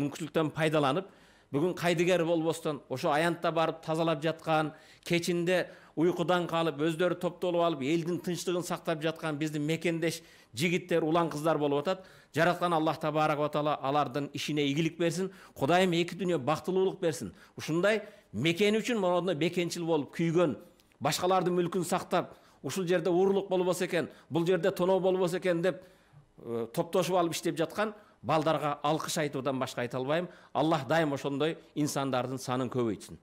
мүмкіншіліктен пайдаланып бүгін қайдыгер болбостан ошо аянтта барып тазалап жатқан, кечинде уйкудан қалып өздері топтолуп алып елдің тынчтыгын сақтап жатқан біздің мекендеш жигиттер улан қыздар болып атат жаратқан аллах табарака таала алардың ишине игілік берсін құдайым екі дүние бактылуулук берсін ушундай мекени үшін мордуна бекенчил болып күйгөн башкалардын мүлкін сақтап ушул жерде уурулук болбосо екен бұл жерде тоноо болбосо екен деп э, топтошуп алып иштеп жаткан балдарға алқыш айтудан басқа айта албайм аллах дайым ошондой инсандардын санын көбөйтсүн